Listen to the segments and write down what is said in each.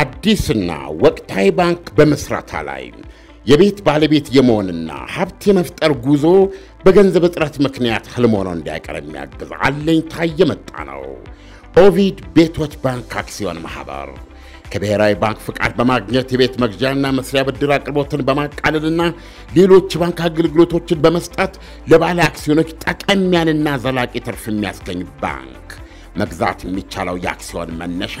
አዲስና ወቅታዊ ባንክ በመስራታ ላይ የቤት ባለቤት የመሆንና ሀብት የመፍጠር ጉዞ በገንዘብ እጥረት ምክንያት ህልም ሆኖ እንዳይቀር የሚያግዝ አለኝታ የመጣ ነው። ኦቪድ ቤቶች ባንክ አክሲዮን ማህበር ከብሔራዊ ባንክ ፍቃድ በማግኘት የቤት መግዣና መስሪያ ብድር አቅርቦትን በማቃለልና ሌሎች ባንክ አገልግሎቶችን በመስጠት ለባለ አክሲዮኖች ጠቀም ያለና ዘላቂ ትርፍ የሚያስገኝ ባንክ መግዛት የሚቻለው የአክሲዮን መነሻ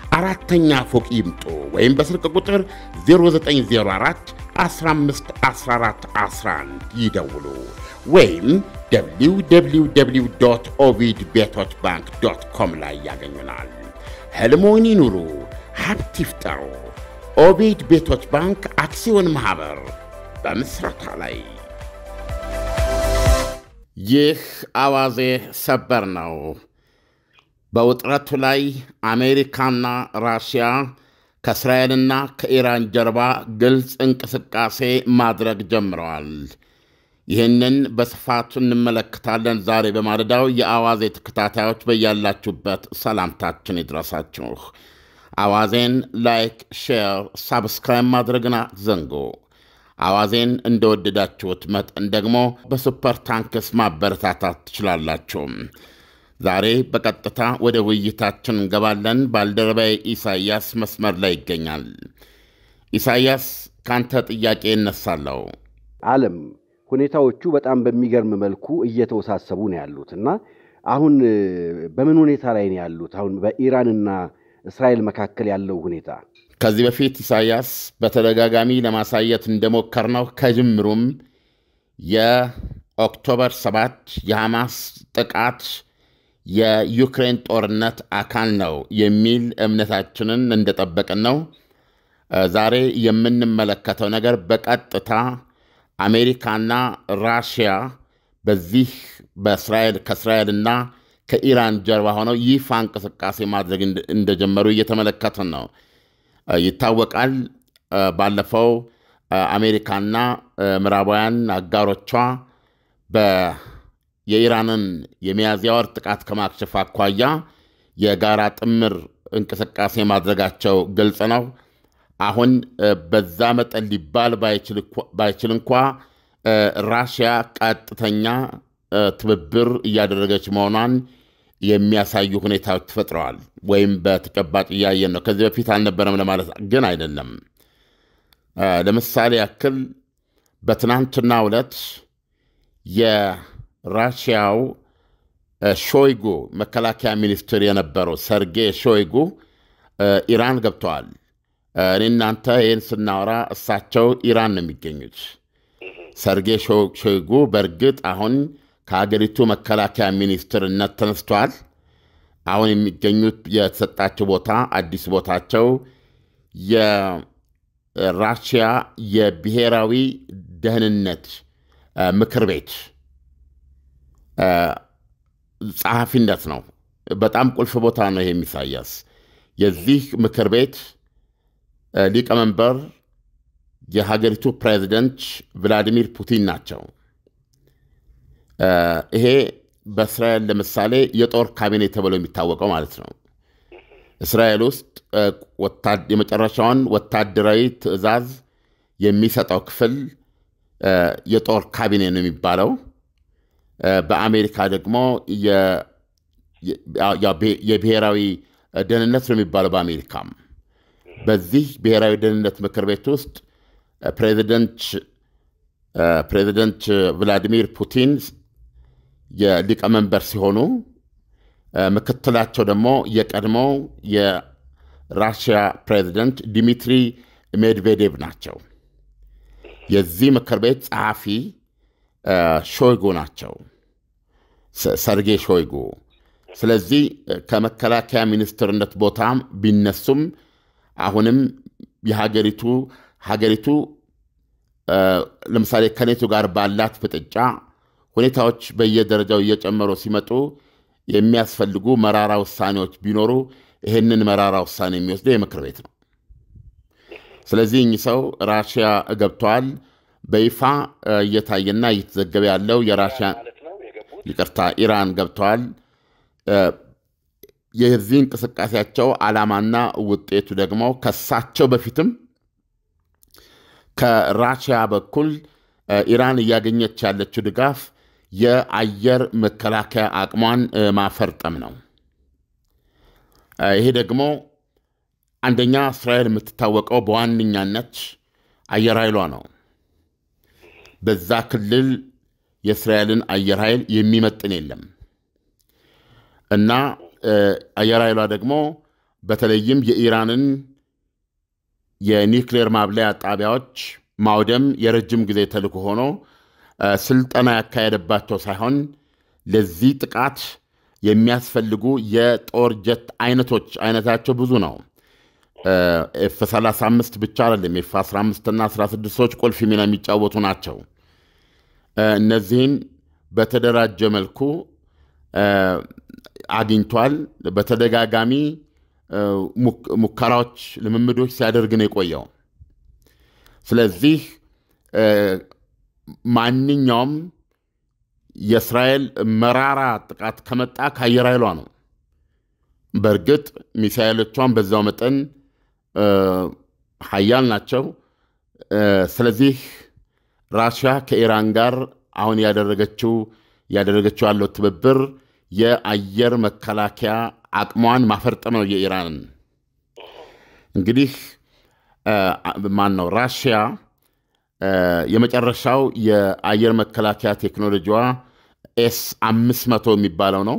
አራተኛ ፎቅ ይምጡ ወይም በስልክ ቁጥር 0904151411 ይደውሉ ወይም www ኦቪድ ቤቶች ባንክ ዶት ኮም ላይ ያገኙናል። ህልሞን ይኑሩ፣ ሀብት ይፍጠሩ። ኦቪድ ቤቶች ባንክ አክሲዮን ማኅበር በምሥረታ ላይ። ይህ አዋዜ ሰበር ነው። በውጥረቱ ላይ አሜሪካና ራሽያ ከእስራኤልና ከኢራን ጀርባ ግልጽ እንቅስቃሴ ማድረግ ጀምረዋል። ይህንን በስፋቱ እንመለከታለን ዛሬ በማለዳው። የአዋዜ ተከታታዮች በያላችሁበት ሰላምታችን ይድረሳችሁ። አዋዜን ላይክ፣ ሼር፣ ሳብስክራይብ ማድረግን አትዘንጉ። አዋዜን እንደወደዳችሁት መጠን ደግሞ በሱፐር ታንክስ ማበረታታት ትችላላችሁ። ዛሬ በቀጥታ ወደ ውይይታችን እንገባለን። ባልደረባዬ ኢሳያስ መስመር ላይ ይገኛል። ኢሳያስ ከአንተ ጥያቄ እነሳለሁ። አለም ሁኔታዎቹ በጣም በሚገርም መልኩ እየተወሳሰቡ ነው ያሉት እና አሁን በምን ሁኔታ ላይ ነው ያሉት? አሁን በኢራንና እስራኤል መካከል ያለው ሁኔታ ከዚህ በፊት ኢሳያስ በተደጋጋሚ ለማሳየት እንደሞከር ነው ከጅምሩም የኦክቶበር ሰባት የሐማስ ጥቃት የዩክሬን ጦርነት አካል ነው የሚል እምነታችንን እንደጠበቅን ነው። ዛሬ የምንመለከተው ነገር በቀጥታ አሜሪካና ራሽያ በዚህ በእስራኤል ከእስራኤልና ከኢራን ጀርባ ሆነው ይፋ እንቅስቃሴ ማድረግ እንደጀመሩ እየተመለከትን ነው። ይታወቃል። ባለፈው አሜሪካና ምዕራባውያን አጋሮቿ የኢራንን የሚያዝያ ወር ጥቃት ከማክሸፍ አኳያ የጋራ ጥምር እንቅስቃሴ ማድረጋቸው ግልጽ ነው። አሁን በዛ መጠን ሊባል ባይችል እንኳ ራሽያ ቀጥተኛ ትብብር እያደረገች መሆኗን የሚያሳዩ ሁኔታዎች ተፈጥረዋል፣ ወይም በተጨባጭ እያየን ነው። ከዚህ በፊት አልነበረም ለማለት ግን አይደለም። ለምሳሌ ያክል በትናንትና ዕለት ራሽያው ሾይጉ መከላከያ ሚኒስትር የነበረው ሰርጌ ሾይጉ ኢራን ገብተዋል። እኔ እናንተ ይህን ስናወራ እሳቸው ኢራን ነው የሚገኙት። ሰርጌ ሾይጉ በእርግጥ አሁን ከሀገሪቱ መከላከያ ሚኒስትርነት ተነስተዋል። አሁን የሚገኙት የተሰጣቸው ቦታ አዲስ ቦታቸው የራሽያ የብሔራዊ ደህንነት ምክር ቤት ጸሐፊነት ነው። በጣም ቁልፍ ቦታ ነው። ይሄም ኢሳያስ የዚህ ምክር ቤት ሊቀመንበር የሀገሪቱ ፕሬዚደንት ቭላዲሚር ፑቲን ናቸው። ይሄ በእስራኤል ለምሳሌ የጦር ካቢኔ ተብሎ የሚታወቀው ማለት ነው። እስራኤል ውስጥ የመጨረሻውን ወታደራዊ ትዕዛዝ የሚሰጠው ክፍል የጦር ካቢኔ ነው የሚባለው። በአሜሪካ ደግሞ የብሔራዊ ደህንነት ነው የሚባለው። በአሜሪካም በዚህ ብሔራዊ ደህንነት ምክር ቤት ውስጥ ፕሬዚደንት ቭላዲሚር ፑቲን የሊቀመንበር ሲሆኑ ምክትላቸው ደግሞ የቀድሞው የራሽያ ፕሬዚደንት ዲሚትሪ ሜድቬዴቭ ናቸው። የዚህ ምክር ቤት ጸሐፊ ሾይጎ ናቸው። ሰርጌ ሾይጉ። ስለዚህ ከመከላከያ ሚኒስትርነት ቦታ ቢነሱም አሁንም የሀገሪቱ ሀገሪቱ ለምሳሌ ከኔቱ ጋር ባላት ፍጥጫ ሁኔታዎች በየደረጃው እየጨመሩ ሲመጡ የሚያስፈልጉ መራራ ውሳኔዎች ቢኖሩ ይህንን መራራ ውሳኔ የሚወስደው የምክር ቤት ነው። ስለዚህ እኚህ ሰው ራሽያ ገብተዋል። በይፋ እየታየና እየተዘገበ ያለው የራሽያ ይቅርታ ኢራን ገብተዋል። የዚህ እንቅስቃሴያቸው ዓላማና ውጤቱ ደግሞ ከሳቸው በፊትም ከራሽያ በኩል ኢራን እያገኘች ያለችው ድጋፍ የአየር መከላከያ አቅሟን ማፈርጠም ነው። ይሄ ደግሞ አንደኛ እስራኤል የምትታወቀው በዋነኛነት አየር ኃይሏ ነው። በዛ ክልል የእስራኤልን አየር ኃይል የሚመጥን የለም እና አየር ኃይሏ ደግሞ በተለይም የኢራንን የኒውክሌር ማብለያ ጣቢያዎች ማውደም የረጅም ጊዜ ተልዕኮ ሆኖ ስልጠና ያካሄደባቸው ሳይሆን ለዚህ ጥቃት የሚያስፈልጉ የጦር ጀት አይነቶች አይነታቸው ብዙ ነው። ኤፍ 35 ብቻ አይደለም። ኤፍ 15ና 16ዎች ቁልፍ ሚና የሚጫወቱ ናቸው። እነዚህን በተደራጀ መልኩ አግኝቷል። በተደጋጋሚ ሙከራዎች፣ ልምምዶች ሲያደርግ ነው የቆየው። ስለዚህ ማንኛውም የእስራኤል መራራ ጥቃት ከመጣ ከአየር ኃይሏ ነው። በእርግጥ ሚሳኤሎቿን በዛው መጠን ሀያል ናቸው። ስለዚህ ራሽያ ከኢራን ጋር አሁን ያደረገችው ያደረገችው ያለው ትብብር የአየር መከላከያ አቅሟን ማፈርጠም ነው። የኢራንን እንግዲህ ማን ነው ራሽያ የመጨረሻው የአየር መከላከያ ቴክኖሎጂዋ ኤስ አምስት መቶ የሚባለው ነው።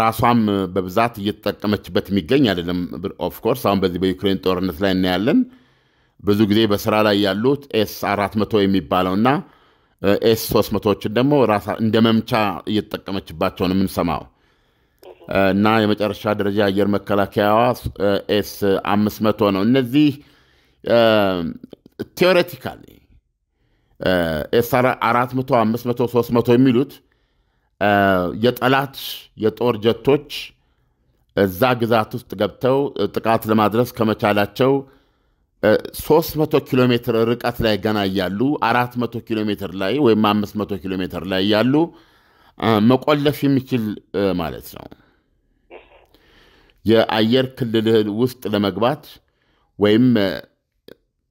ራሷም በብዛት እየተጠቀመችበት የሚገኝ አይደለም። ኦፍኮርስ አሁን በዚህ በዩክሬን ጦርነት ላይ እናያለን። ብዙ ጊዜ በስራ ላይ ያሉት ኤስ 400 የሚባለውና ኤስ 300ዎችን ደግሞ እንደ መምቻ እየተጠቀመችባቸው ነው የምንሰማው እና የመጨረሻ ደረጃ አየር መከላከያዋ ኤስ 500 ነው። እነዚህ ቴዎሬቲካሊ ኤስ 400፣ 500፣ 300 የሚሉት የጠላት የጦር ጀቶች እዛ ግዛት ውስጥ ገብተው ጥቃት ለማድረስ ከመቻላቸው 300 ኪሎ ሜትር ርቀት ላይ ገና እያሉ 400 ኪሎ ሜትር ላይ ወይም 500 ኪሎ ሜትር ላይ እያሉ መቆለፍ የሚችል ማለት ነው። የአየር ክልልህ ውስጥ ለመግባት ወይም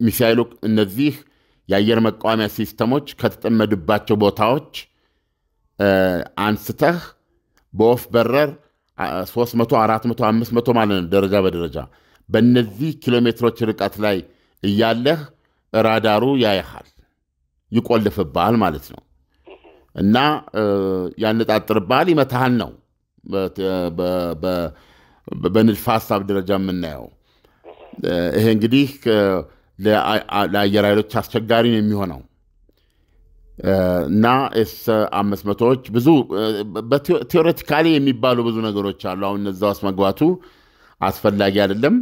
ሚሳይሉ እነዚህ የአየር መቃወሚያ ሲስተሞች ከተጠመዱባቸው ቦታዎች አንስተህ በወፍ በረር 300፣ 400፣ 500 ማለት ነው ደረጃ በደረጃ በእነዚህ ኪሎ ሜትሮች ርቀት ላይ እያለህ ራዳሩ ያይሃል፣ ይቆልፍብሃል ማለት ነው እና ያነጣጥርብሃል፣ ይመታሃል ነው በንድፈ ሀሳብ ደረጃ የምናየው። ይሄ እንግዲህ ለአየር ኃይሎች አስቸጋሪ ነው የሚሆነው እና ኤስ አምስት መቶዎች ብዙ ቴዎሬቲካሊ የሚባሉ ብዙ ነገሮች አሉ። አሁን እነዛ ውስጥ መግባቱ አስፈላጊ አይደለም።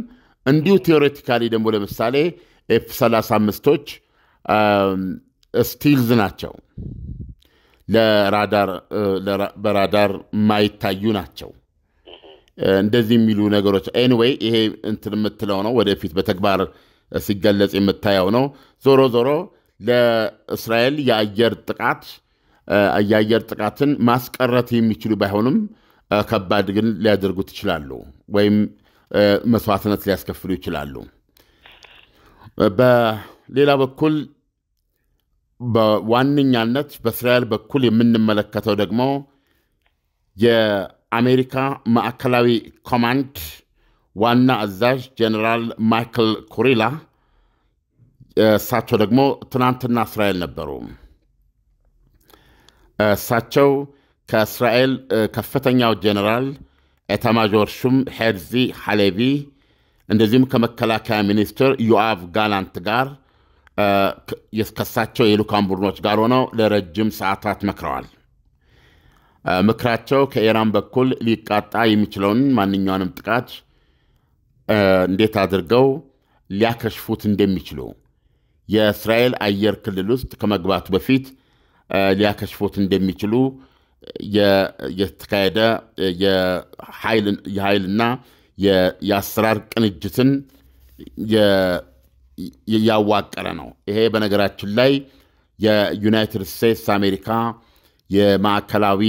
እንዲሁ ቴዎሬቲካሊ ደግሞ ለምሳሌ ኤፍ 35ቶች ስቲልዝ ናቸው፣ በራዳር ማይታዩ ናቸው። እንደዚህ የሚሉ ነገሮች ኤኒዌይ ይሄ እንትን የምትለው ነው፣ ወደፊት በተግባር ሲገለጽ የምታየው ነው። ዞሮ ዞሮ ለእስራኤል የአየር ጥቃት የአየር ጥቃትን ማስቀረት የሚችሉ ባይሆንም ከባድ ግን ሊያደርጉት ይችላሉ ወይም መስዋዕትነት ሊያስከፍሉ ይችላሉ። በሌላ በኩል በዋነኛነት በእስራኤል በኩል የምንመለከተው ደግሞ የአሜሪካ ማዕከላዊ ኮማንድ ዋና አዛዥ ጀኔራል ማይክል ኩሪላ እሳቸው ደግሞ ትናንትና እስራኤል ነበሩ። እሳቸው ከእስራኤል ከፍተኛው ጀኔራል ኤታማዦር ሹም ሄርዚ ሐሌቪ እንደዚሁም ከመከላከያ ሚኒስትር ዩአቭ ጋላንት ጋር ከሳቸው የልኡካን ቡድኖች ጋር ሆነው ለረጅም ሰዓታት መክረዋል። ምክራቸው ከኢራን በኩል ሊቃጣ የሚችለውን ማንኛውንም ጥቃት እንዴት አድርገው ሊያከሽፉት እንደሚችሉ የእስራኤል አየር ክልል ውስጥ ከመግባቱ በፊት ሊያከሽፉት እንደሚችሉ የተካሄደ የኃይልና የአሰራር ቅንጅትን እያዋቀረ ነው። ይሄ በነገራችን ላይ የዩናይትድ ስቴትስ አሜሪካ የማዕከላዊ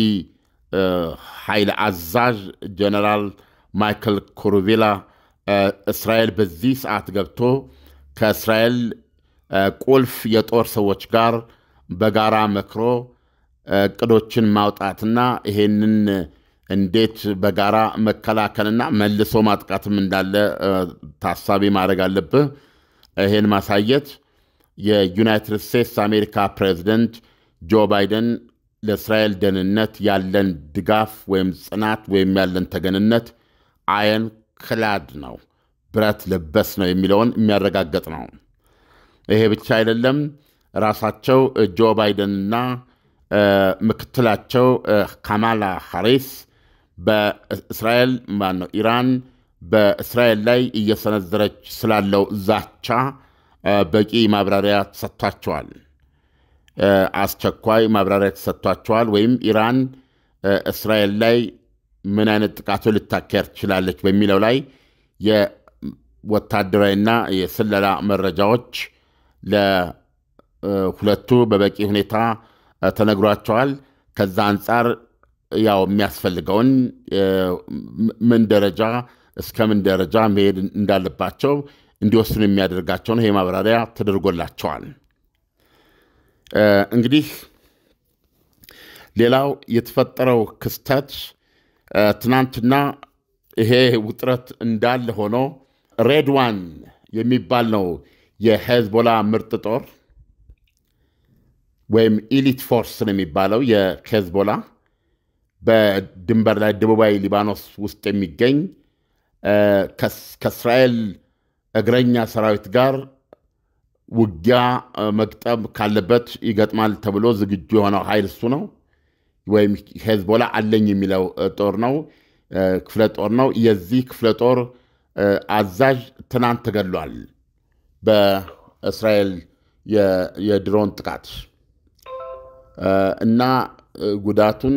ኃይል አዛዥ ጀነራል ማይክል ኩሩቪላ እስራኤል በዚህ ሰዓት ገብቶ ከእስራኤል ቁልፍ የጦር ሰዎች ጋር በጋራ መክሮ እቅዶችን ማውጣትና ይሄንን እንዴት በጋራ መከላከልና መልሶ ማጥቃትም እንዳለ ታሳቢ ማድረግ አለብህ። ይሄን ማሳየት የዩናይትድ ስቴትስ አሜሪካ ፕሬዚደንት ጆ ባይደን ለእስራኤል ደህንነት ያለን ድጋፍ ወይም ጽናት ወይም ያለን ተገንነት አየን ክላድ ነው፣ ብረት ለበስ ነው የሚለውን የሚያረጋግጥ ነው። ይሄ ብቻ አይደለም። ራሳቸው ጆ ባይደንና ምክትላቸው ካማላ ሐሪስ በእስራኤል ማነው ኢራን በእስራኤል ላይ እየሰነዘረች ስላለው ዛቻ በቂ ማብራሪያ ተሰጥቷቸዋል። አስቸኳይ ማብራሪያ ተሰጥቷቸዋል። ወይም ኢራን እስራኤል ላይ ምን አይነት ጥቃቱ ልታካሄድ ትችላለች በሚለው ላይ የወታደራዊና የስለላ መረጃዎች ለሁለቱ በበቂ ሁኔታ ተነግሯቸዋል። ከዛ አንጻር ያው የሚያስፈልገውን ምን ደረጃ እስከ ምን ደረጃ መሄድ እንዳለባቸው እንዲወስኑ ነው። ይህ ማብራሪያ ተደርጎላቸዋል። እንግዲህ ሌላው የተፈጠረው ክስተት ትናንትና ይሄ ውጥረት እንዳለ ሆኖ ሬድዋን የሚባል ነው የሄዝቦላ ምርጥ ጦር ወይም ኢሊት ፎርስ ነው የሚባለው የሄዝቦላ በድንበር ላይ ደቡባዊ ሊባኖስ ውስጥ የሚገኝ ከእስራኤል እግረኛ ሰራዊት ጋር ውጊያ መግጠም ካለበት ይገጥማል ተብሎ ዝግጁ የሆነው ኃይል እሱ ነው። ወይም ሄዝቦላ አለኝ የሚለው ጦር ነው፣ ክፍለ ጦር ነው። የዚህ ክፍለ ጦር አዛዥ ትናንት ተገድሏል በእስራኤል የድሮን ጥቃት እና ጉዳቱን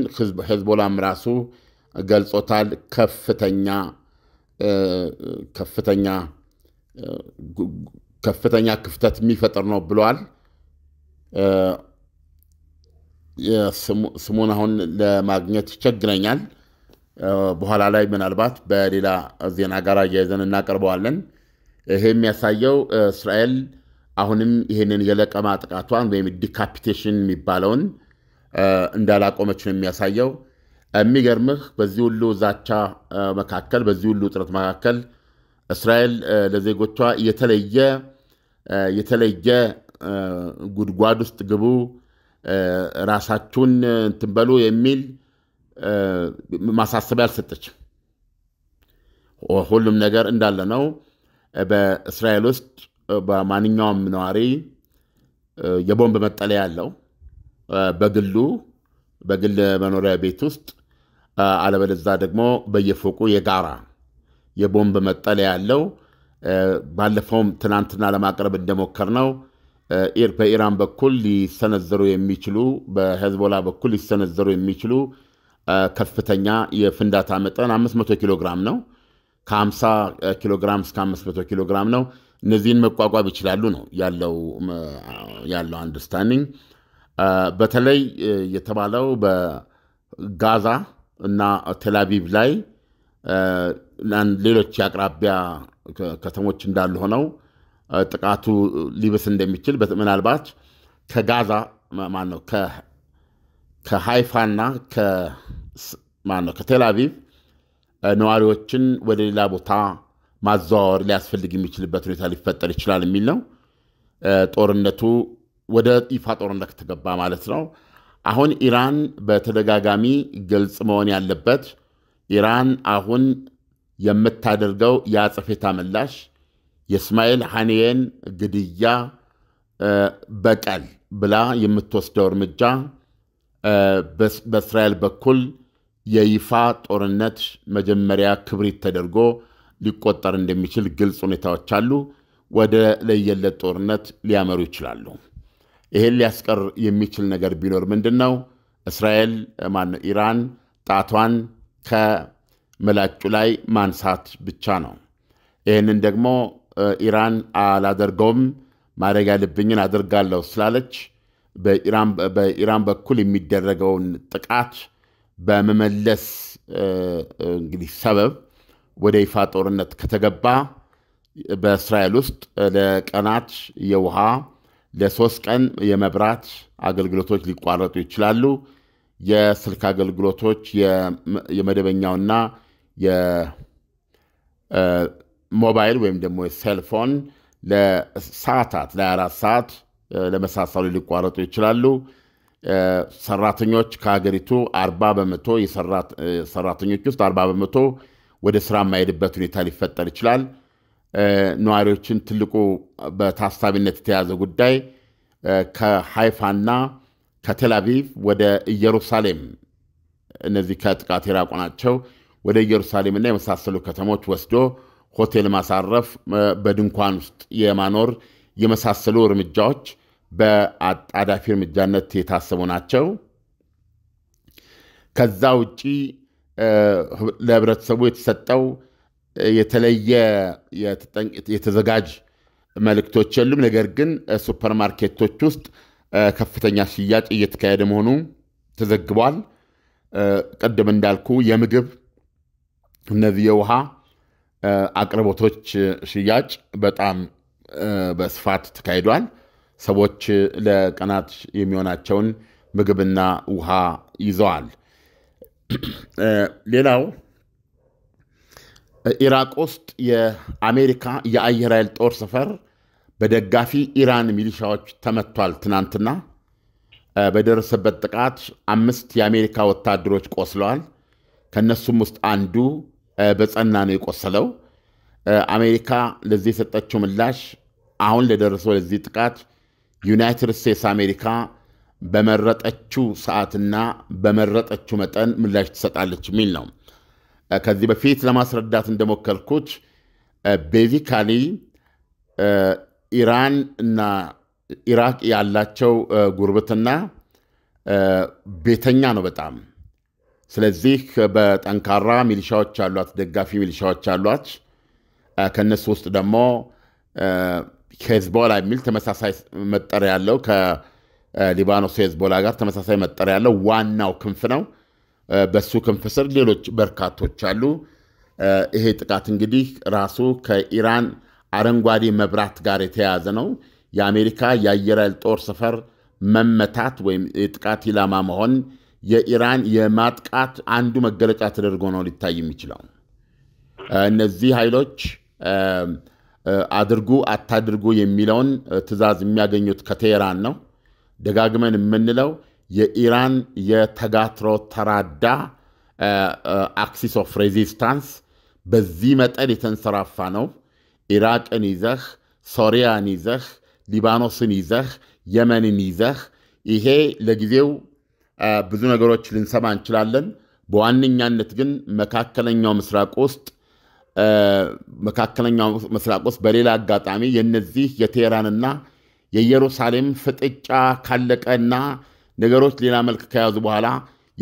ህዝቦላም ራሱ ገልጾታል። ከፍተኛ ከፍተኛ ከፍተኛ ክፍተት የሚፈጥር ነው ብለዋል። ስሙን አሁን ለማግኘት ይቸግረኛል። በኋላ ላይ ምናልባት በሌላ ዜና ጋር አያይዘን እናቀርበዋለን። ይሄ የሚያሳየው እስራኤል አሁንም ይህንን የለቀማ ጥቃቷን ወይም ዲካፒቴሽን የሚባለውን እንዳላቆመች ነው የሚያሳየው። የሚገርምህ በዚህ ሁሉ ዛቻ መካከል፣ በዚህ ሁሉ ጥረት መካከል እስራኤል ለዜጎቿ የተለየ የተለየ ጉድጓድ ውስጥ ግቡ፣ ራሳችሁን እንትን በሉ የሚል ማሳሰቢያ አልሰጠችም። ሁሉም ነገር እንዳለ ነው። በእስራኤል ውስጥ በማንኛውም ነዋሪ የቦምብ መጠለያ ያለው በግሉ በግል መኖሪያ ቤት ውስጥ አለበለዛ ደግሞ በየፎቁ የጋራ የቦምብ መጠለያ ያለው ባለፈውም ትናንትና ለማቅረብ እንደሞከር ነው በኢራን በኩል ሊሰነዘሩ የሚችሉ በሄዝቦላ በኩል ሊሰነዘሩ የሚችሉ ከፍተኛ የፍንዳታ መጠን 500 ኪሎ ግራም ነው። ከ50 ኪሎ ግራም እስከ 500 ኪሎ ግራም ነው። እነዚህን መቋቋም ይችላሉ ነው ያለው ያለው አንደርስታንዲንግ። በተለይ የተባለው በጋዛ እና ቴላቪቭ ላይ ሌሎች የአቅራቢያ ከተሞች እንዳሉ ሆነው ጥቃቱ ሊብስ እንደሚችል ምናልባት ከጋዛ ማነው ከሃይፋና ከማነው ከቴላቪቭ ነዋሪዎችን ወደ ሌላ ቦታ ማዘዋወር ሊያስፈልግ የሚችልበት ሁኔታ ሊፈጠር ይችላል የሚል ነው። ጦርነቱ ወደ ይፋ ጦርነት ከተገባ ማለት ነው። አሁን ኢራን በተደጋጋሚ ግልጽ መሆን ያለበት ኢራን አሁን የምታደርገው የአጸፌታ ምላሽ የእስማኤል ሐንየን ግድያ በቀል ብላ የምትወስደው እርምጃ በእስራኤል በኩል የይፋ ጦርነት መጀመሪያ ክብሪት ተደርጎ ሊቆጠር እንደሚችል ግልጽ ሁኔታዎች አሉ። ወደ ለየለት ጦርነት ሊያመሩ ይችላሉ። ይሄን ሊያስቀር የሚችል ነገር ቢኖር ምንድን ነው? እስራኤል ማነው ኢራን ጣቷን ከመላጩ ላይ ማንሳት ብቻ ነው። ይህንን ደግሞ ኢራን አላደርገውም ማድረግ ያለብኝን አድርጋለሁ ስላለች በኢራን በኩል የሚደረገውን ጥቃት በመመለስ እንግዲህ ሰበብ ወደ ይፋ ጦርነት ከተገባ በእስራኤል ውስጥ ለቀናት የውሃ ለሶስት ቀን የመብራት አገልግሎቶች ሊቋረጡ ይችላሉ። የስልክ አገልግሎቶች የመደበኛውና የሞባይል ወይም ደግሞ ሴልፎን ለሰዓታት ለአራት ሰዓት ለመሳሰሉ ሊቋረጡ ይችላሉ። ሰራተኞች ከሀገሪቱ አርባ በመቶ ሰራተኞች ውስጥ አርባ በመቶ ወደ ስራ የማሄድበት ሁኔታ ሊፈጠር ይችላል። ነዋሪዎችን ትልቁ በታሳቢነት የተያዘ ጉዳይ ከሃይፋና ከቴላቪቭ ወደ ኢየሩሳሌም እነዚህ ከጥቃት የራቁ ናቸው። ወደ ኢየሩሳሌምና የመሳሰሉ ከተሞች ወስዶ ሆቴል ማሳረፍ፣ በድንኳን ውስጥ የማኖር የመሳሰሉ እርምጃዎች በአጣዳፊ እርምጃነት የታሰቡ ናቸው። ከዛ ውጪ ለህብረተሰቡ የተሰጠው የተለየ የተዘጋጅ መልእክቶች የሉም። ነገር ግን ሱፐር ማርኬቶች ውስጥ ከፍተኛ ሽያጭ እየተካሄደ መሆኑ ተዘግቧል። ቅድም እንዳልኩ የምግብ እነዚህ የውሃ አቅርቦቶች ሽያጭ በጣም በስፋት ተካሂዷል። ሰዎች ለቀናት የሚሆናቸውን ምግብና ውሃ ይዘዋል። ሌላው ኢራቅ ውስጥ የአሜሪካ የአየር ኃይል ጦር ሰፈር በደጋፊ ኢራን ሚሊሻዎች ተመቷል። ትናንትና በደረሰበት ጥቃት አምስት የአሜሪካ ወታደሮች ቆስለዋል። ከእነሱም ውስጥ አንዱ በጸና ነው የቆሰለው። አሜሪካ ለዚህ የሰጠችው ምላሽ አሁን ለደረሰው ለዚህ ጥቃት ዩናይትድ ስቴትስ አሜሪካ በመረጠችው ሰዓትና በመረጠችው መጠን ምላሽ ትሰጣለች የሚል ነው። ከዚህ በፊት ለማስረዳት እንደሞከርኩት ቤዚካሊ ኢራን እና ኢራቅ ያላቸው ጉርብትና ቤተኛ ነው በጣም። ስለዚህ በጠንካራ ሚሊሻዎች አሏት፣ ደጋፊ ሚሊሻዎች አሏት። ከእነሱ ውስጥ ደግሞ ሄዝቦላ የሚል ተመሳሳይ መጠሪያ ያለው ሊባኖስ ሄዝቦላ ጋር ተመሳሳይ መጠሪያ ያለው ዋናው ክንፍ ነው። በሱ ክንፍ ስር ሌሎች በርካቶች አሉ። ይሄ ጥቃት እንግዲህ ራሱ ከኢራን አረንጓዴ መብራት ጋር የተያያዘ ነው። የአሜሪካ የአየር ኃይል ጦር ሰፈር መመታት ወይም የጥቃት ኢላማ መሆን የኢራን የማጥቃት አንዱ መገለጫ ተደርጎ ነው ሊታይ የሚችለው። እነዚህ ኃይሎች አድርጉ አታድርጉ የሚለውን ትዕዛዝ የሚያገኙት ከቴሄራን ነው። ደጋግመን የምንለው የኢራን የተጋትሮ ተራዳ አክሲስ ኦፍ ሬዚስታንስ በዚህ መጠን የተንሰራፋ ነው። ኢራቅን ይዘህ፣ ሶሪያን ይዘህ፣ ሊባኖስን ይዘህ፣ የመንን ይዘህ ይሄ ለጊዜው ብዙ ነገሮች ልንሰማ እንችላለን። በዋነኛነት ግን መካከለኛው ምስራቅ ውስጥ መካከለኛው ምስራቅ ውስጥ በሌላ አጋጣሚ የነዚህ የቴህራንና የኢየሩሳሌም ፍጥጫ ካለቀና ነገሮች ሌላ መልክ ከያዙ በኋላ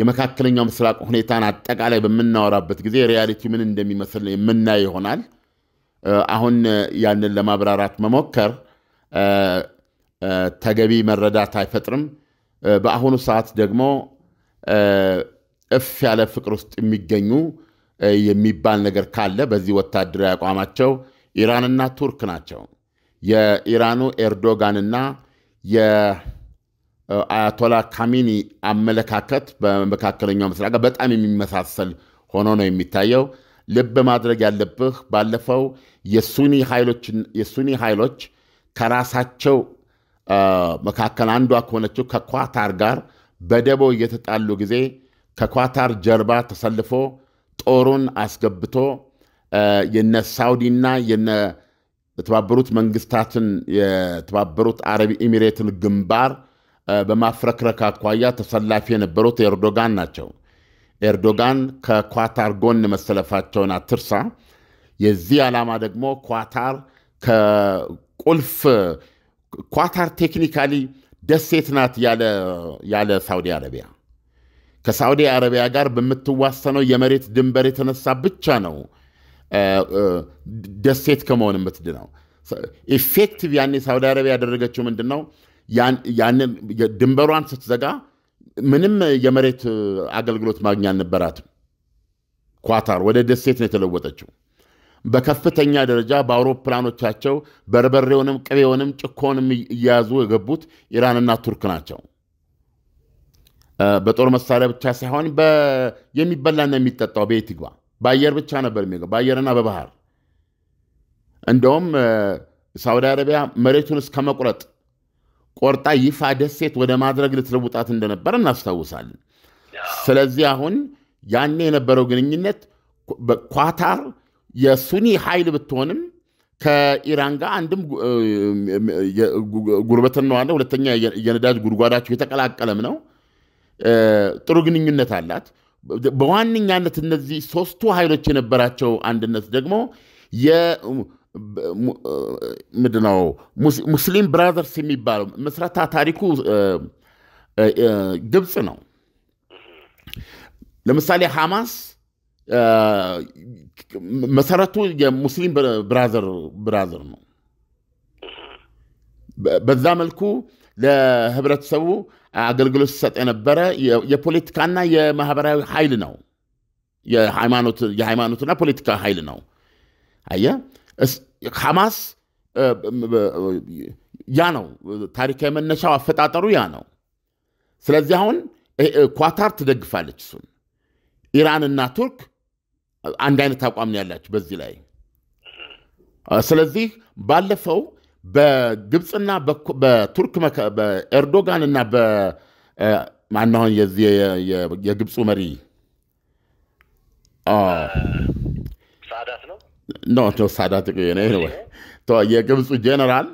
የመካከለኛው ምስራቅ ሁኔታን አጠቃላይ በምናወራበት ጊዜ ሪያሊቲ ምን እንደሚመስል የምናይ ይሆናል። አሁን ያንን ለማብራራት መሞከር ተገቢ መረዳት አይፈጥርም። በአሁኑ ሰዓት ደግሞ እፍ ያለ ፍቅር ውስጥ የሚገኙ የሚባል ነገር ካለ በዚህ ወታደራዊ አቋማቸው ኢራንና ቱርክ ናቸው። የኢራኑ ኤርዶጋንና የአያቶላ ካሚኒ አመለካከት በመካከለኛው ምስራቅ በጣም የሚመሳሰል ሆኖ ነው የሚታየው። ልብ ማድረግ ያለብህ ባለፈው የሱኒ ኃይሎች ከራሳቸው መካከል አንዷ ከሆነችው ከኳታር ጋር በደቦ እየተጣሉ ጊዜ ከኳታር ጀርባ ተሰልፎ ጦሩን አስገብቶ የነ ሳውዲና የተባበሩት መንግስታትን የተባበሩት አረብ ኤሚሬትን ግንባር በማፍረክረክ አኳያ ተሰላፊ የነበሩት ኤርዶጋን ናቸው። ኤርዶጋን ከኳታር ጎን መሰለፋቸውን አትርሳ። የዚህ ዓላማ ደግሞ ኳታር ከቁልፍ ኳታር ቴክኒካሊ ደሴት ናት ያለ ሳውዲ አረቢያ ከሳውዲ አረቢያ ጋር በምትዋሰነው የመሬት ድንበር የተነሳ ብቻ ነው ደሴት ከመሆን የምትድነው። ኢፌክቲቭ ያኔ ሳውዲ አረቢያ ያደረገችው ምንድን ነው? ያንን ድንበሯን ስትዘጋ ምንም የመሬት አገልግሎት ማግኛ አልነበራትም። ኳታር ወደ ደሴት ነው የተለወጠችው። በከፍተኛ ደረጃ በአውሮፕላኖቻቸው በርበሬውንም ቅቤውንም ጭኮንም እያያዙ የገቡት ኢራንና ቱርክ ናቸው። በጦር መሳሪያ ብቻ ሳይሆን የሚበላና የሚጠጣው ቤት ይግባ በአየር ብቻ ነበር የሚገባው፣ በአየርና በባህር እንደውም ሳውዲ አረቢያ መሬቱን እስከ መቁረጥ ቆርጣ ይፋ ደሴት ወደ ማድረግ ልትለውጣት እንደነበር እናስታውሳለን። ስለዚህ አሁን ያኔ የነበረው ግንኙነት ኳታር የሱኒ ኃይል ብትሆንም ከኢራን ጋር አንድም ጉርበትና አለ፣ ሁለተኛ የነዳጅ ጉድጓዳቸው የተቀላቀለም ነው። ጥሩ ግንኙነት አላት። በዋነኛነት እነዚህ ሶስቱ ኃይሎች የነበራቸው አንድነት ደግሞ ምንድነው ሙስሊም ብራዘርስ የሚባለው መስረታ ታሪኩ ግብፅ ነው። ለምሳሌ ሐማስ መሰረቱ የሙስሊም ብራዘር ብራዘር ነው። በዛ መልኩ ለህብረተሰቡ አገልግሎት ሲሰጥ የነበረ የፖለቲካና የማህበራዊ ኃይል ነው። የሃይማኖትና ፖለቲካ ኃይል ነው። አየህ ሐማስ ያ ነው ታሪካዊ መነሻው፣ አፈጣጠሩ ያ ነው። ስለዚህ አሁን ኳታር ትደግፋለች እሱን። ኢራንና ቱርክ አንድ አይነት አቋም ነው ያላቸው በዚህ ላይ። ስለዚህ ባለፈው በግብፅና በቱርክ በኤርዶጋን እና ማናሁን የዚህ የግብፁ መሪ ሳዳት የግብፁ ጄኔራል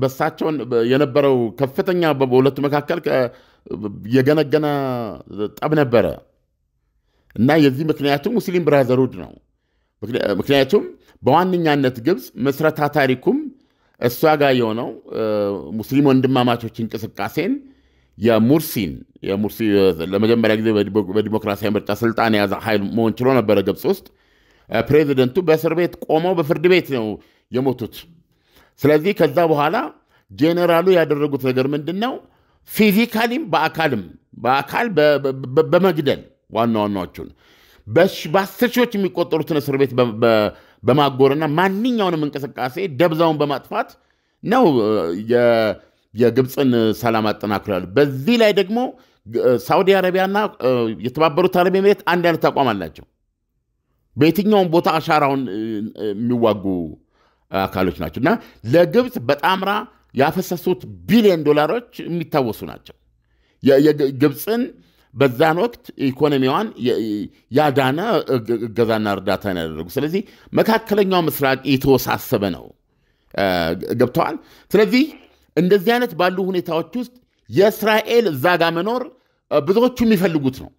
በሳቸውን የነበረው ከፍተኛ በሁለቱ መካከል የገነገነ ጠብ ነበረ እና የዚህ ምክንያቱም ሙስሊም ብራዘርሁድ ነው። ምክንያቱም በዋነኛነት ግብፅ ምስረታ ታሪኩም እሷ ጋር የሆነው ሙስሊም ወንድማማቾች እንቅስቃሴን የሙርሲን ለመጀመሪያ ጊዜ በዲሞክራሲያዊ ምርጫ ስልጣን የያዘ ኃይል መሆን ችሎ ነበረ ግብፅ ውስጥ። ፕሬዚደንቱ በእስር ቤት ቆመው በፍርድ ቤት ነው የሞቱት። ስለዚህ ከዛ በኋላ ጄኔራሉ ያደረጉት ነገር ምንድን ነው? ፊዚካሊም በአካልም በአካል በመግደል ዋና ዋናዎቹን በአስር ሺዎች የሚቆጠሩትን እስር ቤት በማጎርና ማንኛውንም እንቅስቃሴ ደብዛውን በማጥፋት ነው የግብፅን ሰላም አጠናክሮ በዚህ ላይ ደግሞ ሳውዲ አረቢያና የተባበሩት አረብ ኤምሬት አንድ አይነት አቋም አላቸው። በየትኛውም ቦታ አሻራውን የሚዋጉ አካሎች ናቸው እና ለግብፅ በጣምራ ያፈሰሱት ቢሊዮን ዶላሮች የሚታወሱ ናቸው። የግብፅን በዛን ወቅት ኢኮኖሚዋን ያዳነ እገዛና እርዳታን ያደረጉ። ስለዚህ መካከለኛው ምስራቅ የተወሳሰበ ነው። ገብተዋል። ስለዚህ እንደዚህ አይነት ባሉ ሁኔታዎች ውስጥ የእስራኤል እዛ ጋር መኖር ብዙዎቹ የሚፈልጉት ነው።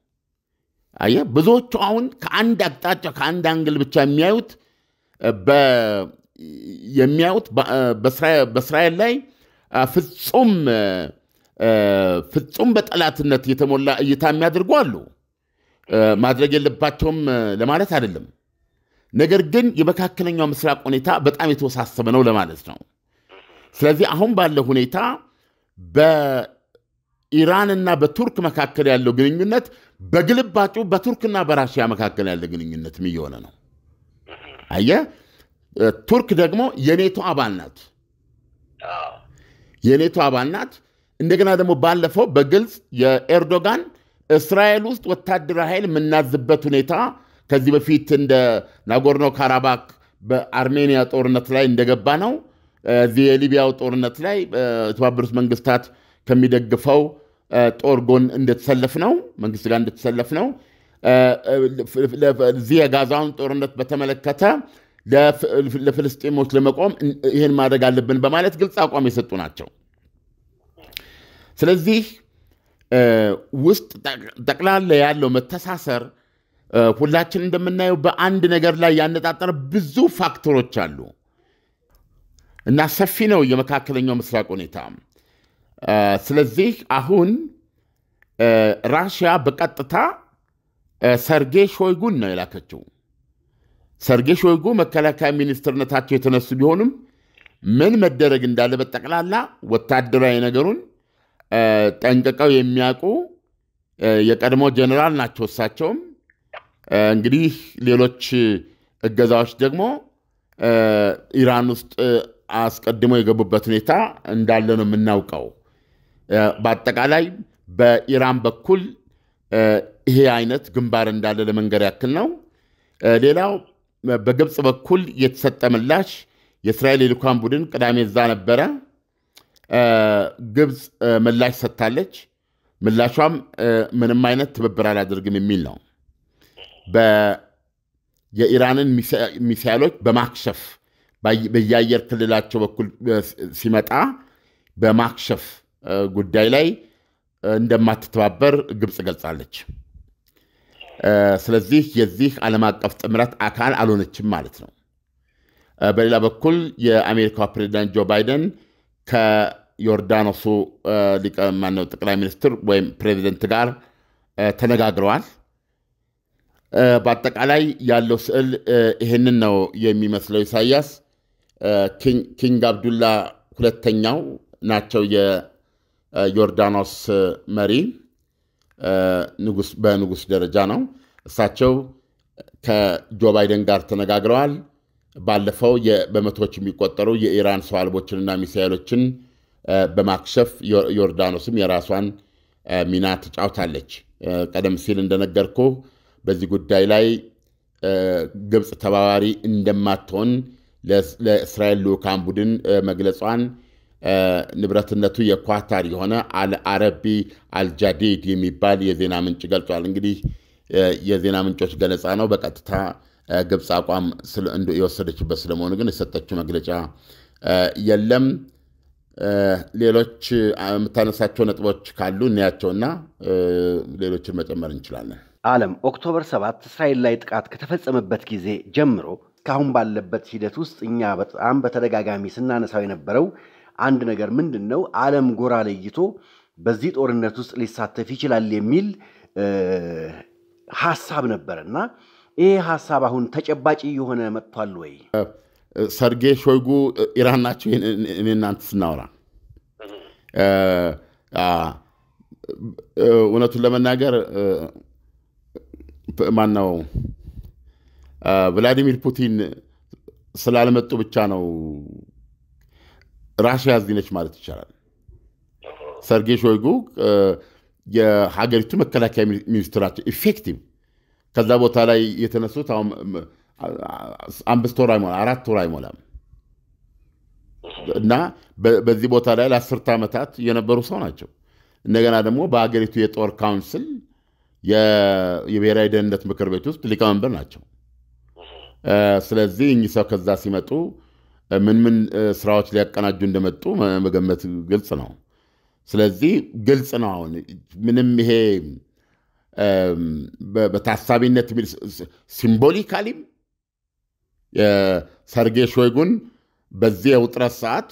አየህ፣ ብዙዎቹ አሁን ከአንድ አቅጣጫ ከአንድ አንግል ብቻ የሚያዩት የሚያዩት በእስራኤል ላይ ፍጹም ፍጹም በጠላትነት የተሞላ እይታ የሚያደርጉ አሉ። ማድረግ የለባቸውም ለማለት አይደለም። ነገር ግን የመካከለኛው ምስራቅ ሁኔታ በጣም የተወሳሰበ ነው ለማለት ነው። ስለዚህ አሁን ባለው ሁኔታ በኢራንና በቱርክ መካከል ያለው ግንኙነት በግልባጩ በቱርክና በራሽያ መካከል ያለ ግንኙነትም እየሆነ ነው። አየህ፣ ቱርክ ደግሞ የኔቶ አባል ናት። የኔቶ አባል ናት። እንደገና ደግሞ ባለፈው በግልጽ የኤርዶጋን እስራኤል ውስጥ ወታደራዊ ኃይል የምናዝበት ሁኔታ ከዚህ በፊት እንደ ናጎርኖ ካራባክ በአርሜኒያ ጦርነት ላይ እንደገባ ነው። እዚህ የሊቢያው ጦርነት ላይ የተባበሩት መንግስታት ከሚደግፈው ጦር ጎን እንደተሰለፍ ነው መንግስት ጋር እንደተሰለፍ ነው። እዚህ የጋዛውን ጦርነት በተመለከተ ለፍልስጤሞች ለመቆም ይህን ማድረግ አለብን በማለት ግልጽ አቋም የሰጡ ናቸው። ስለዚህ ውስጥ ጠቅላላ ያለው መተሳሰር ሁላችን እንደምናየው በአንድ ነገር ላይ ያነጣጠረ ብዙ ፋክተሮች አሉ እና ሰፊ ነው የመካከለኛው ምስራቅ ሁኔታ። ስለዚህ አሁን ራሽያ በቀጥታ ሰርጌ ሾይጉን ነው የላከችው። ሰርጌ ሾይጉ መከላከያ ሚኒስትርነታቸው የተነሱ ቢሆንም ምን መደረግ እንዳለበት ጠቅላላ ወታደራዊ ነገሩን ጠንቅቀው የሚያውቁ የቀድሞ ጀኔራል ናቸው። እሳቸውም እንግዲህ ሌሎች እገዛዎች ደግሞ ኢራን ውስጥ አስቀድሞ የገቡበት ሁኔታ እንዳለ ነው የምናውቀው። በአጠቃላይ በኢራን በኩል ይሄ አይነት ግንባር እንዳለ ለመንገድ ያክል ነው። ሌላው በግብፅ በኩል የተሰጠ ምላሽ የእስራኤል የልኳን ቡድን ቅዳሜ እዛ ነበረ። ግብፅ ምላሽ ሰጥታለች። ምላሿም ምንም አይነት ትብብር አላደርግም የሚል ነው። የኢራንን ሚሳይሎች በማክሸፍ በየአየር ክልላቸው በኩል ሲመጣ በማክሸፍ ጉዳይ ላይ እንደማትተባበር ግብፅ ገልጻለች። ስለዚህ የዚህ ዓለም አቀፍ ጥምረት አካል አልሆነችም ማለት ነው። በሌላ በኩል የአሜሪካው ፕሬዚዳንት ጆ ባይደን ዮርዳኖሱ ሊቀመነው ጠቅላይ ሚኒስትር ወይም ፕሬዚደንት ጋር ተነጋግረዋል። በአጠቃላይ ያለው ስዕል ይህንን ነው የሚመስለው። ኢሳያስ ኪንግ አብዱላ ሁለተኛው ናቸው የዮርዳኖስ መሪ። በንጉስ ደረጃ ነው። እሳቸው ከጆ ባይደን ጋር ተነጋግረዋል። ባለፈው በመቶዎች የሚቆጠሩ የኢራን ሰው አልቦችንና ሚሳይሎችን በማክሸፍ ዮርዳኖስም የራሷን ሚና ተጫውታለች። ቀደም ሲል እንደነገርኩ በዚህ ጉዳይ ላይ ግብፅ ተባባሪ እንደማትሆን ለእስራኤል ልዑካን ቡድን መግለጿን ንብረትነቱ የኳታር የሆነ አልአረቢ አልጃዲድ የሚባል የዜና ምንጭ ገልጿል። እንግዲህ የዜና ምንጮች ገለጻ ነው። በቀጥታ ግብፅ አቋም የወሰደችበት ስለመሆኑ ግን የሰጠችው መግለጫ የለም። ሌሎች የምታነሳቸው ነጥቦች ካሉ እንያቸውና ሌሎችን መጨመር እንችላለን። አለም ኦክቶበር 7 እስራኤል ላይ ጥቃት ከተፈጸመበት ጊዜ ጀምሮ እስካሁን ባለበት ሂደት ውስጥ እኛ በጣም በተደጋጋሚ ስናነሳው የነበረው አንድ ነገር ምንድን ነው? አለም ጎራ ለይቶ በዚህ ጦርነት ውስጥ ሊሳተፍ ይችላል የሚል ሀሳብ ነበር እና ይህ ሀሳብ አሁን ተጨባጭ እየሆነ መጥቷል ወይ? ሰርጌ ሾይጉ ኢራን ናቸው። እኔ እናንተ ስናወራ እውነቱን ለመናገር ማን ነው ቭላዲሚር ፑቲን ስላልመጡ ብቻ ነው ራሽያ እዚህ ነች ማለት ይቻላል። ሰርጌ ሾይጉ የሀገሪቱ መከላከያ ሚኒስትራቸው ኢፌክቲቭ ከዛ ቦታ ላይ የተነሱት አሁን አምስት ወር አይሞላ አራት ወር አይሞላም እና በዚህ ቦታ ላይ ለአስርት ዓመታት የነበሩ ሰው ናቸው። እንደገና ደግሞ በሀገሪቱ የጦር ካውንስል የብሔራዊ ደህንነት ምክር ቤት ውስጥ ሊቀመንበር ናቸው። ስለዚህ እኚህ ሰው ከዛ ሲመጡ ምን ምን ስራዎች ሊያቀናጁ እንደመጡ መገመት ግልጽ ነው። ስለዚህ ግልጽ ነው። አሁን ምንም ይሄ በታሳቢነት ሲምቦሊካሊም ሰርጌ ሾይጉን በዚህ የውጥረት ሰዓት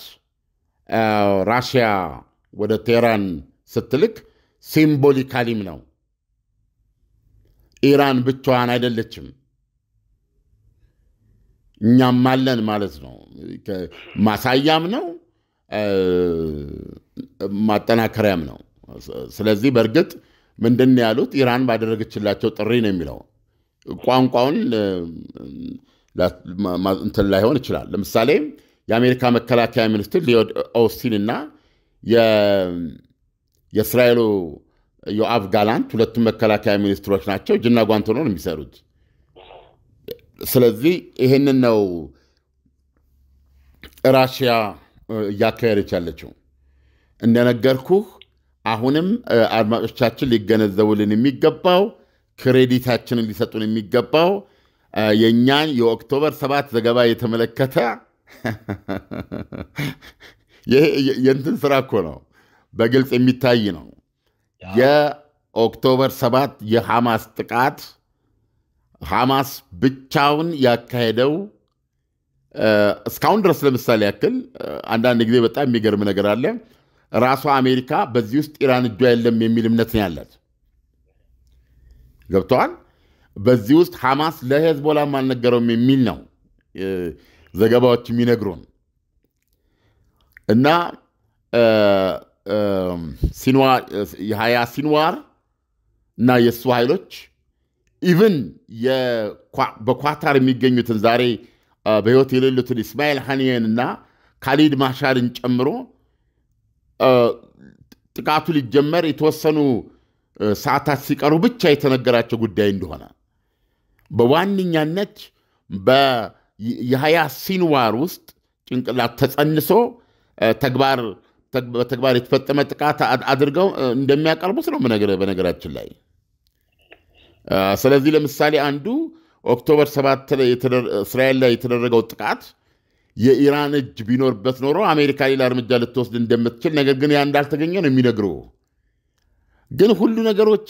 ራሽያ ወደ ቴህራን ስትልክ ሲምቦሊካሊም ነው። ኢራን ብቻዋን አይደለችም፣ እኛም አለን ማለት ነው። ማሳያም ነው፣ ማጠናከሪያም ነው። ስለዚህ በእርግጥ ምንድን ያሉት ኢራን ባደረገችላቸው ጥሪ ነው የሚለው ቋንቋውን እንትን ላይሆን ይችላል። ለምሳሌ የአሜሪካ መከላከያ ሚኒስትር ሊዮድ ኦውስቲን እና የእስራኤሉ ዮአቭ ጋላንት ሁለቱም መከላከያ ሚኒስትሮች ናቸው። ጅና ጓንት ሆኖ ነው የሚሰሩት። ስለዚህ ይህንን ነው ራሽያ እያካሄደች ያለችው። እንደነገርኩህ አሁንም አድማጮቻችን ሊገነዘቡልን የሚገባው ክሬዲታችንን ሊሰጡን የሚገባው የእኛን የኦክቶበር ሰባት ዘገባ የተመለከተ የእንትን ስራ እኮ ነው፣ በግልጽ የሚታይ ነው። የኦክቶበር ሰባት የሐማስ ጥቃት ሐማስ ብቻውን ያካሄደው እስካሁን ድረስ ለምሳሌ ያክል አንዳንድ ጊዜ በጣም የሚገርም ነገር አለ። ራሷ አሜሪካ በዚህ ውስጥ ኢራን እጇ የለም የሚል እምነት ነው ያላት። ገብተዋል። በዚህ ውስጥ ሐማስ ለሄዝቦላም አልነገረውም የሚል ነው ዘገባዎች የሚነግሩን እና የሀያ ሲንዋር እና የእሱ ኃይሎች ኢቭን በኳታር የሚገኙትን ዛሬ በሕይወት የሌሉትን ኢስማኤል ሐኒየን እና ካሊድ ማሻርን ጨምሮ ጥቃቱ ሊጀመር የተወሰኑ ሰዓታት ሲቀሩ ብቻ የተነገራቸው ጉዳይ እንደሆነ በዋነኛነት በየሀያ ሲንዋር ውስጥ ጭንቅላት ተጸንሶ ተግባር በተግባር የተፈጸመ ጥቃት አድርገው እንደሚያቀርቡት ነው በነገራችን ላይ። ስለዚህ ለምሳሌ አንዱ ኦክቶበር 7 እስራኤል ላይ የተደረገው ጥቃት የኢራን እጅ ቢኖርበት ኖሮ አሜሪካ ሌላ እርምጃ ልትወስድ እንደምትችል፣ ነገር ግን ያ እንዳልተገኘ ነው የሚነግሩ። ግን ሁሉ ነገሮች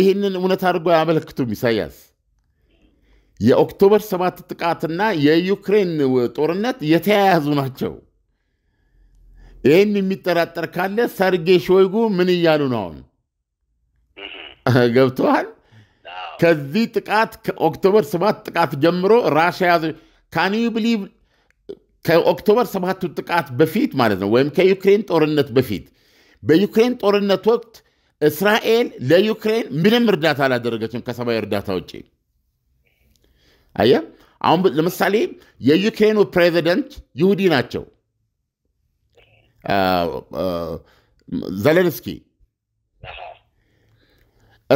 ይህንን እውነት አድርጎ አያመለክቱም ኢሳያስ የኦክቶበር ሰባት ጥቃትና የዩክሬን ጦርነት የተያያዙ ናቸው። ይህን የሚጠራጠር ካለ ሰርጌ ሾይጉ ምን እያሉ ነው? አሁን ገብተዋል። ከዚህ ጥቃት ከኦክቶበር 7 ጥቃት ጀምሮ ራሽያ ያዘ ካን ዩ ብሊቭ ከኦክቶበር ሰባቱ ጥቃት በፊት ማለት ነው ወይም ከዩክሬን ጦርነት በፊት በዩክሬን ጦርነት ወቅት እስራኤል ለዩክሬን ምንም እርዳታ አላደረገችም ከሰብአዊ እርዳታ ውጭ። አየ አሁን ለምሳሌ የዩክሬኑ ፕሬዚደንት ይሁዲ ናቸው። ዘለንስኪ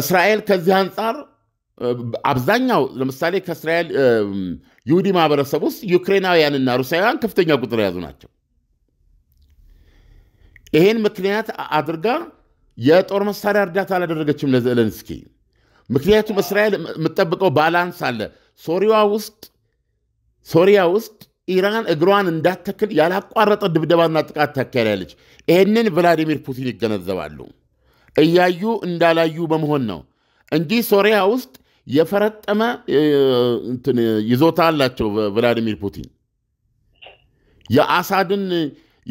እስራኤል ከዚህ አንጻር አብዛኛው ለምሳሌ ከእስራኤል ይሁዲ ማህበረሰብ ውስጥ ዩክሬናውያንና ሩሲያውያን ከፍተኛ ቁጥር የያዙ ናቸው። ይሄን ምክንያት አድርጋ የጦር መሳሪያ እርዳታ አላደረገችም ለዘለንስኪ። ምክንያቱም እስራኤል የምጠብቀው ባላንስ አለ። ሶሪያ ውስጥ ሶሪያ ውስጥ ኢራን እግሯን እንዳትተክል ያላቋረጠ ድብደባና ጥቃት ታካሄዳለች። ይህንን ቭላዲሚር ፑቲን ይገነዘባሉ። እያዩ እንዳላዩ በመሆን ነው እንጂ ሶሪያ ውስጥ የፈረጠመ ይዞታ አላቸው ቭላዲሚር ፑቲን።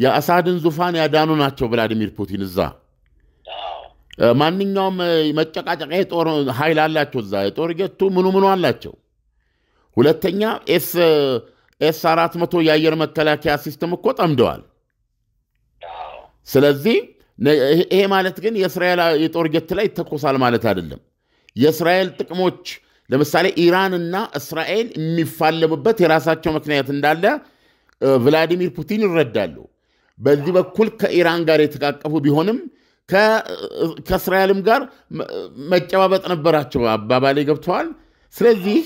የአሳድን ዙፋን ያዳኑ ናቸው ቭላዲሚር ፑቲን እዛ ማንኛውም መጨቃጨቃ የጦር ኃይል አላቸው። እዛ የጦር ጀቱ ምኑ ምኑ አላቸው። ሁለተኛ ኤስ አራት መቶ የአየር መከላከያ ሲስተም እኮ ጠምደዋል። ስለዚህ ይሄ ማለት ግን የእስራኤል የጦር ጀት ላይ ይተኮሳል ማለት አይደለም። የእስራኤል ጥቅሞች ለምሳሌ ኢራን እና እስራኤል የሚፋለሙበት የራሳቸው ምክንያት እንዳለ ቭላዲሚር ፑቲን ይረዳሉ። በዚህ በኩል ከኢራን ጋር የተቃቀፉ ቢሆንም ከእስራኤልም ጋር መጨባበጥ ነበራቸው አባባሌ ገብተዋል። ስለዚህ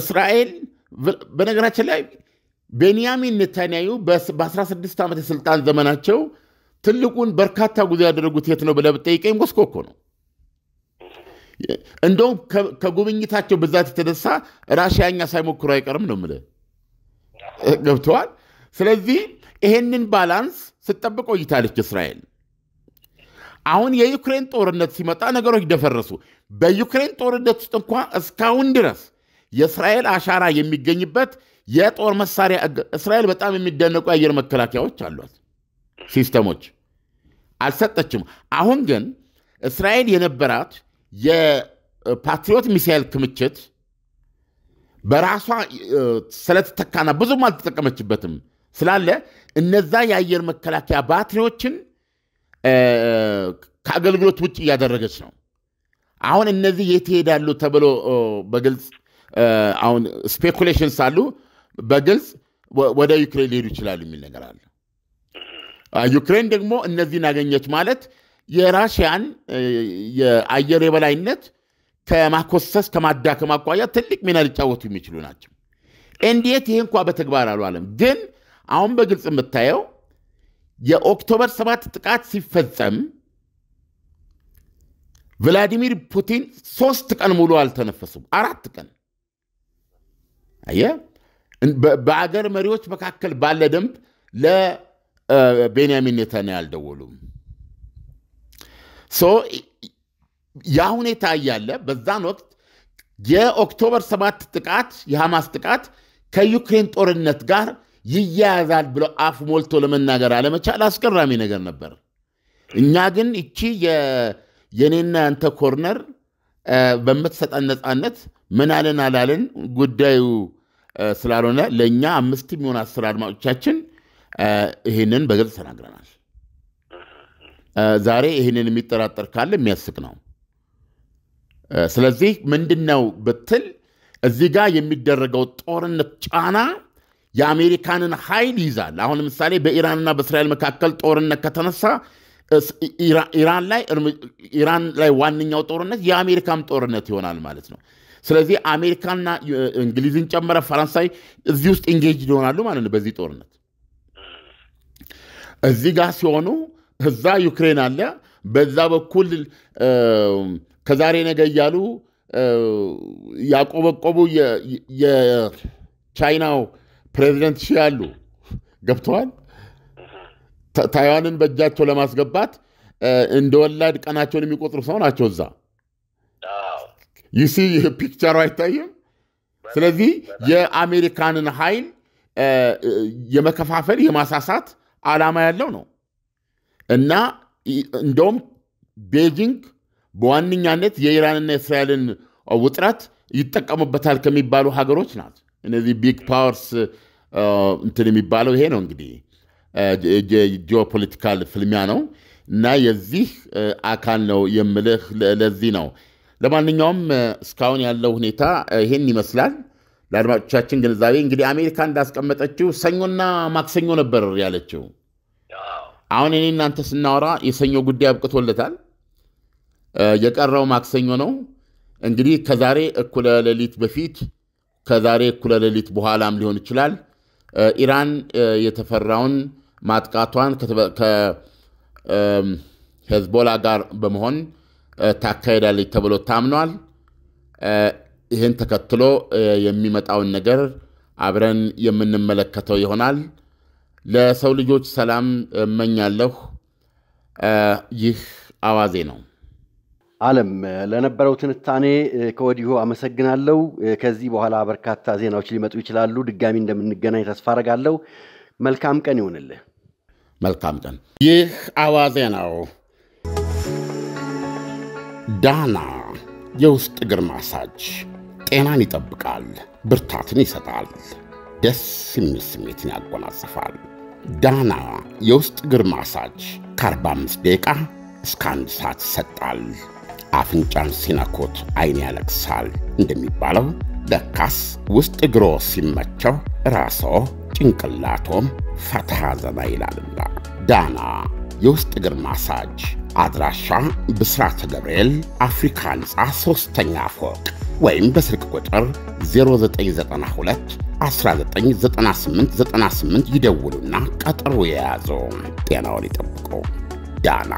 እስራኤል በነገራችን ላይ ቤንያሚን ኔታንያዩ በ16 ዓመት የስልጣን ዘመናቸው ትልቁን በርካታ ጉዞ ያደረጉት የት ነው ብለህ ብትጠይቀኝ ሞስኮ ነው። እንደውም ከጉብኝታቸው ብዛት የተነሳ ራሽያኛ ሳይሞክሩ አይቀርም ነው የምልህ። ገብተዋል። ስለዚህ ይሄንን ባላንስ ስትጠብቅ ቆይታለች እስራኤል። አሁን የዩክሬን ጦርነት ሲመጣ ነገሮች ደፈረሱ። በዩክሬን ጦርነት ውስጥ እንኳ እስካሁን ድረስ የእስራኤል አሻራ የሚገኝበት የጦር መሳሪያ እስራኤል በጣም የሚደነቁ የአየር መከላከያዎች አሏት፣ ሲስተሞች አልሰጠችም። አሁን ግን እስራኤል የነበራት የፓትሪዮት ሚሳይል ክምችት በራሷ ስለተተካና ብዙም አልተጠቀመችበትም ስላለ እነዛ የአየር መከላከያ ባትሪዎችን ከአገልግሎት ውጭ እያደረገች ነው። አሁን እነዚህ የት ይሄዳሉ ተብሎ በግልጽ አሁን ስፔኩሌሽን ሳሉ በግልጽ ወደ ዩክሬን ሊሄዱ ይችላሉ የሚል ነገር አለ። ዩክሬን ደግሞ እነዚህን አገኘች ማለት የራሽያን የአየር የበላይነት ከማኮሰስ ከማዳከም አኳያ ትልቅ ሚና ሊጫወቱ የሚችሉ ናቸው። እንዴት ይህ እንኳ በተግባር አሉ አለም ግን አሁን በግልጽ የምታየው የኦክቶበር ሰባት ጥቃት ሲፈጸም ቭላዲሚር ፑቲን ሶስት ቀን ሙሉ አልተነፈሱም። አራት ቀን አየህ፣ በአገር መሪዎች መካከል ባለ ደንብ ለቤንያሚን ኔታንያሁ አልደወሉም። ያ ሁኔታ እያለ በዛን ወቅት የኦክቶበር ሰባት ጥቃት የሐማስ ጥቃት ከዩክሬን ጦርነት ጋር ይያያዛል ብሎ አፍ ሞልቶ ለመናገር አለመቻል አስገራሚ ነገር ነበር። እኛ ግን እቺ የኔና ያንተ ኮርነር በምትሰጠን ነፃነት ምን አለን አላለን ጉዳዩ ስላልሆነ ለእኛ አምስት የሚሆን አስር አድማጮቻችን ይህንን በግልጽ ተናግረናል። ዛሬ ይህንን የሚጠራጠር ካለ የሚያስቅ ነው። ስለዚህ ምንድን ነው ብትል እዚህ ጋር የሚደረገው ጦርነት ጫና የአሜሪካንን ኃይል ይዛል። አሁን ለምሳሌ በኢራንና በእስራኤል መካከል ጦርነት ከተነሳ ኢራን ላይ ዋነኛው ጦርነት የአሜሪካም ጦርነት ይሆናል ማለት ነው። ስለዚህ አሜሪካና እንግሊዝን ጨመረ ፈረንሳይ እዚህ ውስጥ ኢንጌጅ ይሆናሉ ማለት ነው። በዚህ ጦርነት እዚህ ጋር ሲሆኑ እዛ ዩክሬን አለ፣ በዛ በኩል ከዛሬ ነገ እያሉ ያቆበቆቡ የቻይናው ፕሬዚደንት ሺ አሉ ገብተዋል። ታይዋንን በእጃቸው ለማስገባት እንደ ወላድ ቀናቸውን የሚቆጥሩ ሰው ናቸው። እዛ ይሲ ፒክቸሩ አይታይም። ስለዚህ የአሜሪካንን ኃይል የመከፋፈል የማሳሳት ዓላማ ያለው ነው እና እንደውም ቤጂንግ በዋነኛነት የኢራንና የእስራኤልን ውጥረት ይጠቀሙበታል ከሚባሉ ሀገሮች ናት። እነዚህ ቢግ ፓወርስ uh, እንትን የሚባለው ይሄ ነው እንግዲህ uh, ጂኦፖለቲካል ፍልሚያ ነው እና የዚህ uh, አካል ነው የምልህ። ለዚህ ነው። ለማንኛውም እስካሁን ያለው ሁኔታ ይህን ይመስላል። ለአድማጮቻችን ግንዛቤ እንግዲህ አሜሪካ እንዳስቀመጠችው ሰኞና ማክሰኞ ነበር ያለችው። አሁን እኔ እናንተ ስናወራ የሰኞ ጉዳይ አብቅቶለታል። የቀረው ማክሰኞ ነው። እንግዲህ ከዛሬ እኩለ ሌሊት በፊት ከዛሬ እኩለ ሌሊት በኋላም ሊሆን ይችላል ኢራን የተፈራውን ማጥቃቷን ከሄዝቦላ ጋር በመሆን ታካሄዳለች ተብሎ ታምኗል። ይህን ተከትሎ የሚመጣውን ነገር አብረን የምንመለከተው ይሆናል። ለሰው ልጆች ሰላም እመኛለሁ። ይህ አዋዜ ነው። አለም ለነበረው ትንታኔ ከወዲሁ አመሰግናለሁ። ከዚህ በኋላ በርካታ ዜናዎች ሊመጡ ይችላሉ። ድጋሚ እንደምንገናኝ ተስፋ አረጋለሁ። መልካም ቀን ይሆንልህ። መልካም ቀን። ይህ አዋዜ ነው። ዳና የውስጥ እግር ማሳጅ ጤናን ይጠብቃል፣ ብርታትን ይሰጣል፣ ደስ የሚል ስሜትን ያጎናጽፋል። ዳና የውስጥ እግር ማሳጅ ከ45 ደቂቃ እስከ አንድ ሰዓት ይሰጣል። አፍንጫን ሲነኩት አይን ያለቅሳል እንደሚባለው ለካስ ውስጥ እግሮ ሲመቸው ራሶ ጭንቅላቶም ፈትሃ ዘና ይላልና። ዳና የውስጥ እግር ማሳጅ አድራሻ ብስራተ ገብርኤል አፍሪካ ሕንፃ ሦስተኛ ፎቅ ወይም በስልክ ቁጥር 0992 199898 ይደውሉና ቀጠሮ የያዙ ጤናውን ይጠብቁ። ዳና